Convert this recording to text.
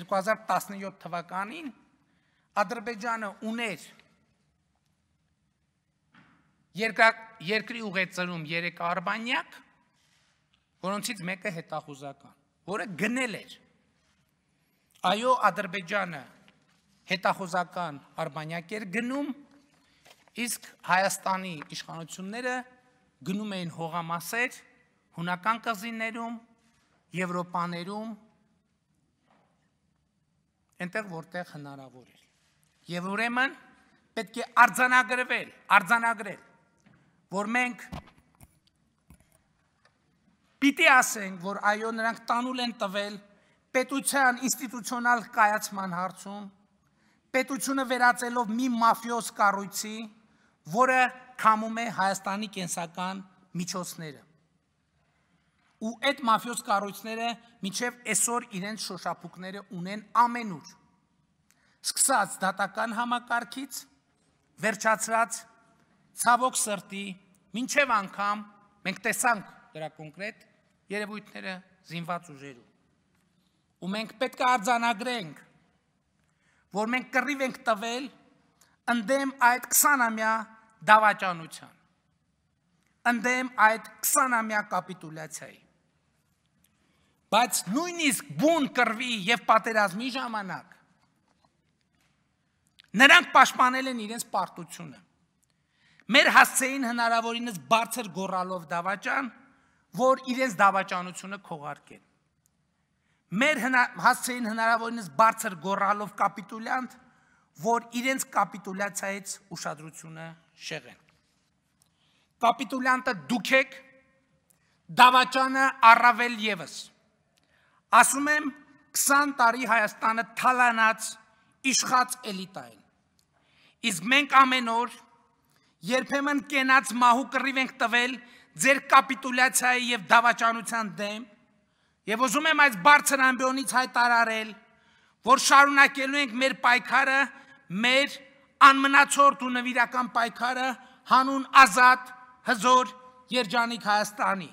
2017 թվականին Ադրբեջանը ուներ երկրի ուղեցրում 3 արբանյակ, որոնցից մեկը հետախուզական, որը գնել էր։ Այո, Ադրբեջանը հետախուզական արբանյակ էր գնում, իսկ Հայաստանի իշխանությունները գնում էին հողամասեր հունական կղզիներում, Եվրոպաներում այնտեղ որտեղ հնարավոր է։ Եվ ուրեմն պետք է արձանագրվել, արձանագրել, որ մենք պիտի ասենք, որ այո նրանք տանուլ են տվել պետության ինստիտուցիոնալ կայացման հարցում, պետությունը վերածելով մի մաֆիոս կառույցի, որը քամում է Հայաստանի կենսական միջոցները ու այդ մաֆիոս կառույցները միջև այսօր իրենց շոշափուկները ունեն ամենուր։ Սկսած դատական համակարգից, վերջացրած ցավոք սրտի, մինչև անգամ մենք տեսանք դրա կոնկրետ երևույթները զինված ուժերում։ Ու մենք պետք է արձանագրենք, որ մենք կռիվ ենք տվել ընդդեմ այդ 20-ամյա դավաճանության ընդեմ այդ 20-ամյա կապիտուլյացիայի Բայց նույնիսկ բուն կրվի եւ պատերազմի ժամանակ նրանք պաշտպանել են իրենց պարտությունը։ Մեր հասցեին հնարավորինս բարձր գորալով դավաճան, որ իրենց դավաճանությունը քողարկեն։ Մեր հասցեին հնարավորինս բարձր գորալով կապիտուլյանտ, որ իրենց կապիտուլյացիայից ուշադրությունը շեղեն։ Կապիտուլյանտը դուք եք, դավաճանը առավել եւս։ եվ Ասում եմ 20 տարի Հայաստանը թալանած իշխած էլիտա է։ Իսկ մենք ամեն օր երբեմն կենաց մահու կռիվ ենք տվել ձեր կապիտուլյացիայի եւ դավաճանության դեմ։ Եվ ուզում եմ այս բարձր ամբիոնից հայտարարել, որ շարունակելու ենք մեր պայքարը, մեր անմնացորդ ու նվիրական պայքարը հանուն ազատ, հզոր, երջանիկ Հայաստանի։